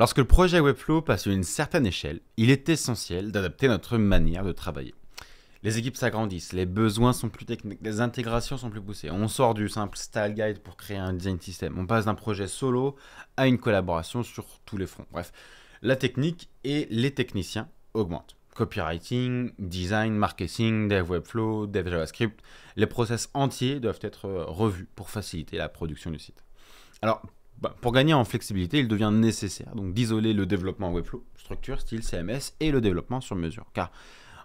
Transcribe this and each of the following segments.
Lorsque le projet Webflow passe une certaine échelle, il est essentiel d'adapter notre manière de travailler. Les équipes s'agrandissent, les besoins sont plus techniques, les intégrations sont plus poussées. On sort du simple style guide pour créer un design system. On passe d'un projet solo à une collaboration sur tous les fronts. Bref, la technique et les techniciens augmentent. Copywriting, design, marketing, dev Webflow, dev JavaScript, les process entiers doivent être revus pour faciliter la production du site. Alors, bah, pour gagner en flexibilité, il devient nécessaire donc d'isoler le développement Webflow, structure, style, CMS et le développement sur mesure. Car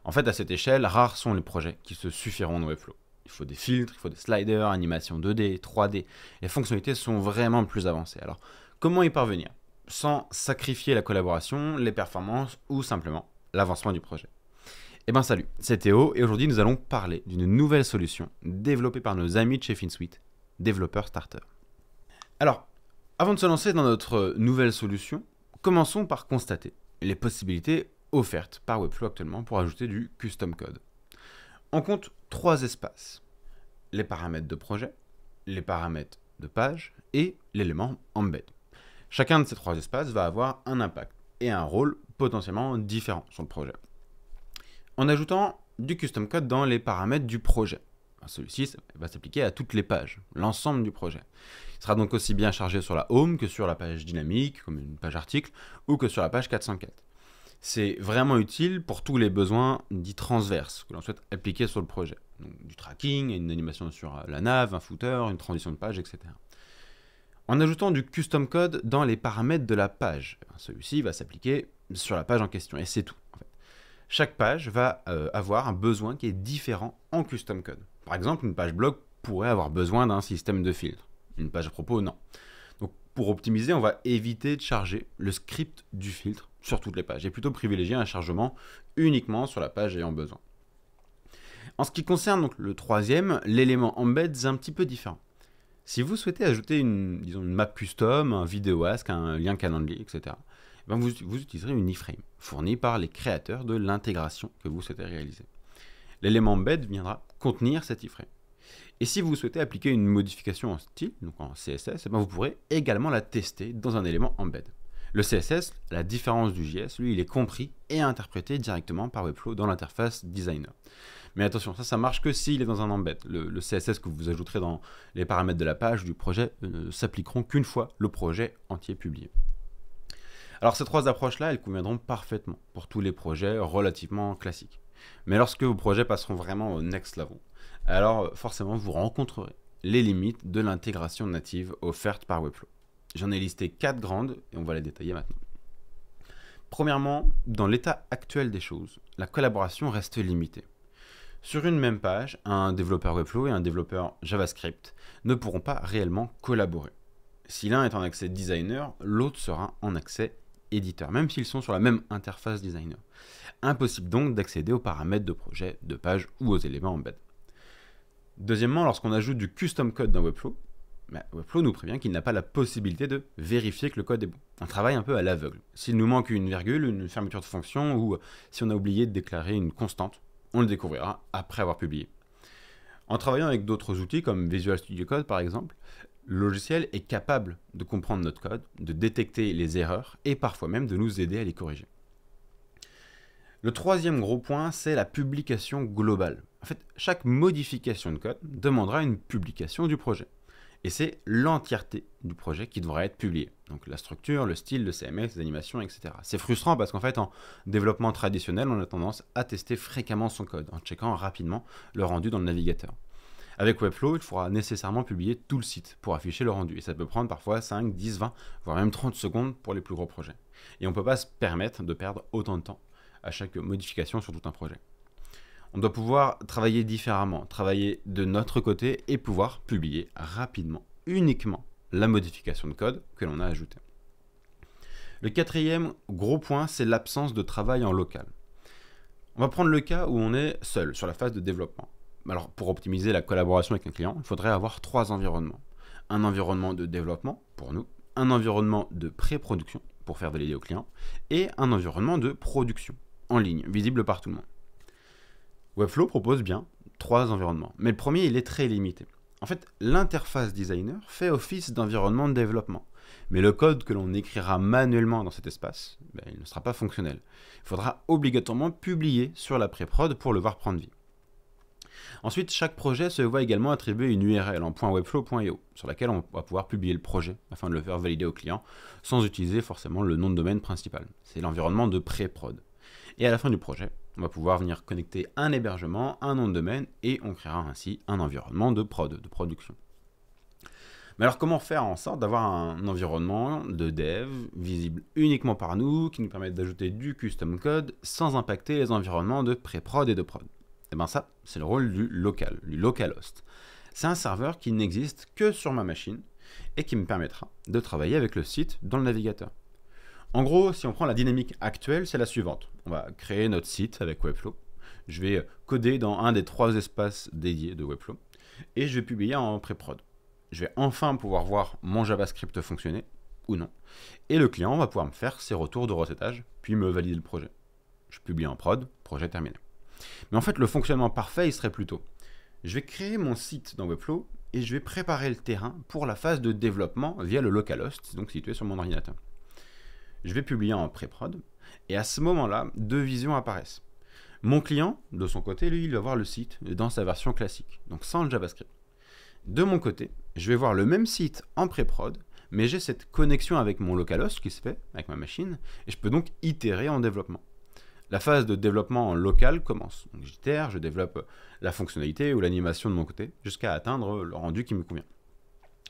en fait, à cette échelle, rares sont les projets qui se suffiront en Webflow. Il faut des filtres, il faut des sliders, animations 2D, 3D. Les fonctionnalités sont vraiment plus avancées. Alors, comment y parvenir sans sacrifier la collaboration, les performances ou simplement l'avancement du projet Eh bien salut, c'est Théo et aujourd'hui nous allons parler d'une nouvelle solution développée par nos amis de chez FinSuite, Développeur Starter. Alors, avant de se lancer dans notre nouvelle solution, commençons par constater les possibilités offertes par Webflow actuellement pour ajouter du custom code. On compte trois espaces. Les paramètres de projet, les paramètres de page et l'élément embed. Chacun de ces trois espaces va avoir un impact et un rôle potentiellement différent sur le projet. En ajoutant du custom code dans les paramètres du projet, celui-ci va s'appliquer à toutes les pages, l'ensemble du projet. Il sera donc aussi bien chargé sur la home que sur la page dynamique, comme une page article, ou que sur la page 404. C'est vraiment utile pour tous les besoins dits transverses que l'on souhaite appliquer sur le projet. Donc, du tracking, une animation sur euh, la nav, un footer, une transition de page, etc. En ajoutant du custom code dans les paramètres de la page, eh ben, celui-ci va s'appliquer sur la page en question, et c'est tout. Chaque page va euh, avoir un besoin qui est différent en custom code. Par exemple, une page blog pourrait avoir besoin d'un système de filtre. Une page à propos, non. Donc pour optimiser, on va éviter de charger le script du filtre sur toutes les pages et plutôt privilégier un chargement uniquement sur la page ayant besoin. En ce qui concerne donc le troisième, l'élément embed, est un petit peu différent. Si vous souhaitez ajouter une, map custom, un vidéo ask, un lien Calendly, etc., eh ben, vous, vous, utiliserez une iframe fournie par les créateurs de l'intégration que vous souhaitez réaliser. L'élément embed viendra contenir cet iframe. Et si vous souhaitez appliquer une modification en style, donc en CSS, eh ben, vous pourrez également la tester dans un élément embed. Le CSS, la différence du JS, lui, il est compris et interprété directement par Webflow dans l'interface designer. Mais attention, ça, ça marche que s'il est dans un embed. Le, le, CSS que vous ajouterez dans les paramètres de la page du projet euh, ne s'appliqueront qu'une fois le projet entier publié. Alors ces trois approches-là, elles conviendront parfaitement pour tous les projets relativement classiques. Mais lorsque vos projets passeront vraiment au next level, alors euh, forcément vous rencontrerez les limites de l'intégration native offerte par Webflow. J'en ai listé quatre grandes et on va les détailler maintenant. Premièrement, dans l'état actuel des choses, la collaboration reste limitée. Sur une même page, un développeur Webflow et un développeur JavaScript ne pourront pas réellement collaborer. Si l'un est en accès designer, l'autre sera en accès même s'ils sont sur la même interface designer. Impossible donc d'accéder aux paramètres de projet, de page ou aux éléments embed. Deuxièmement, lorsqu'on ajoute du custom code dans Webflow, bah, Webflow nous prévient qu'il n'a pas la possibilité de vérifier que le code est bon. Un travail un peu à l'aveugle. S'il nous manque une virgule, une fermeture de fonction ou si on a oublié de déclarer une constante, on le découvrira après avoir publié. En travaillant avec d'autres outils comme Visual Studio Code par exemple, le logiciel est capable de comprendre notre code, de détecter les erreurs et parfois même de nous aider à les corriger. Le troisième gros point, c'est la publication globale. En fait, chaque modification de code demandera une publication du projet. Et c'est l'entièreté du projet qui devra être publiée. Donc la structure, le style, le CMS, les animations, etc. C'est frustrant parce qu'en fait, en développement traditionnel, on a tendance à tester fréquemment son code en checkant rapidement le rendu dans le navigateur. Avec Webflow, il faudra nécessairement publier tout le site pour afficher le rendu. Et ça peut prendre parfois 5, 10, 20, voire même 30 secondes pour les plus gros projets. Et on ne peut pas se permettre de perdre autant de temps à chaque modification sur tout un projet. On doit pouvoir travailler différemment, travailler de notre côté et pouvoir publier rapidement, uniquement la modification de code que l'on a ajoutée. Le quatrième gros point, c'est l'absence de travail en local. On va prendre le cas où on est seul sur la phase de développement alors pour optimiser la collaboration avec un client, il faudrait avoir trois environnements. Un environnement de développement pour nous, un environnement de pré-production pour faire valider au client, et un environnement de production en ligne, visible par tout le monde. Webflow propose bien trois environnements, mais le premier il est très limité. En fait, l'interface designer fait office d'environnement de développement, mais le code que l'on écrira manuellement dans cet espace, ben, il ne sera pas fonctionnel. Il faudra obligatoirement publier sur la pré-prod pour le voir prendre vie. Ensuite, chaque projet se voit également attribuer une URL en .webflow.io sur laquelle on va pouvoir publier le projet afin de le faire valider au client sans utiliser forcément le nom de domaine principal. C'est l'environnement de pré-prod. Et à la fin du projet, on va pouvoir venir connecter un hébergement, un nom de domaine et on créera ainsi un environnement de prod, de production. Mais alors comment faire en sorte d'avoir un environnement de dev visible uniquement par nous qui nous permette d'ajouter du custom code sans impacter les environnements de pré-prod et de prod et eh ben ça, c'est le rôle du local, du localhost. C'est un serveur qui n'existe que sur ma machine et qui me permettra de travailler avec le site dans le navigateur. En gros, si on prend la dynamique actuelle, c'est la suivante. On va créer notre site avec Webflow. Je vais coder dans un des trois espaces dédiés de Webflow et je vais publier en pré-prod. Je vais enfin pouvoir voir mon JavaScript fonctionner ou non. Et le client va pouvoir me faire ses retours de recettage, puis me valider le projet. Je publie en prod, projet terminé. Mais en fait, le fonctionnement parfait, il serait plutôt, je vais créer mon site dans Webflow et je vais préparer le terrain pour la phase de développement via le localhost, donc situé sur mon ordinateur. Je vais publier en pré-prod et à ce moment-là, deux visions apparaissent. Mon client, de son côté, lui, il va voir le site dans sa version classique, donc sans le JavaScript. De mon côté, je vais voir le même site en pré-prod, mais j'ai cette connexion avec mon localhost qui se fait avec ma machine, et je peux donc itérer en développement la phase de développement local commence. Donc j'itère, je développe la fonctionnalité ou l'animation de mon côté jusqu'à atteindre le rendu qui me convient.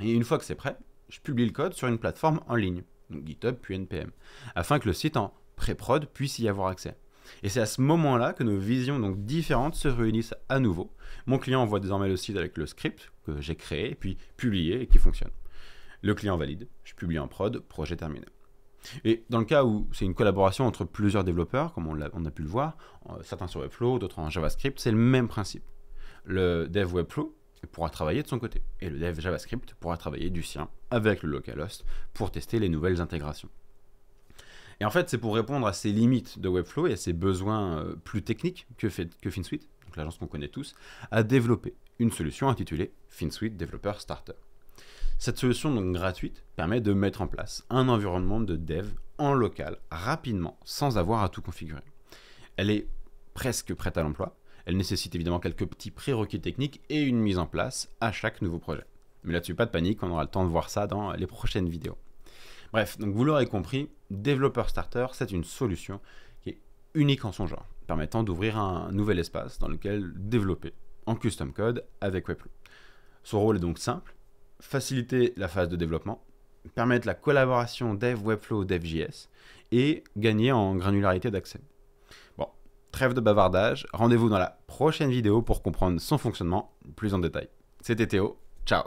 Et une fois que c'est prêt, je publie le code sur une plateforme en ligne, donc GitHub puis NPM, afin que le site en pré-prod puisse y avoir accès. Et c'est à ce moment-là que nos visions donc différentes se réunissent à nouveau. Mon client voit désormais le site avec le script que j'ai créé, puis publié et qui fonctionne. Le client valide, je publie en prod, projet terminé. Et dans le cas où c'est une collaboration entre plusieurs développeurs, comme on a, pu le voir, euh, certains sur Webflow, d'autres en JavaScript, c'est le même principe. Le dev Webflow pourra travailler de son côté, et le dev JavaScript pourra travailler du sien avec le localhost pour tester les nouvelles intégrations. Et en fait, c'est pour répondre à ces limites de Webflow et à ces besoins euh, plus techniques que, FinSuite, l'agence qu'on connaît tous, a développé une solution intitulée FinSuite Developer Starter. Cette solution donc gratuite permet de mettre en place un environnement de dev en local rapidement sans avoir à tout configurer. Elle est presque prête à l'emploi. Elle nécessite évidemment quelques petits prérequis techniques et une mise en place à chaque nouveau projet. Mais là-dessus, pas de panique, on aura le temps de voir ça dans les prochaines vidéos. Bref, donc vous l'aurez compris, Developer Starter, c'est une solution qui est unique en son genre, permettant d'ouvrir un nouvel espace dans lequel développer en custom code avec Webflow. Son rôle est donc simple, faciliter la phase de développement, permettre la collaboration dev Webflow dev.js et gagner en granularité d'accès. Bon, trêve de bavardage, rendez-vous dans la prochaine vidéo pour comprendre son fonctionnement plus en détail. C'était Théo, ciao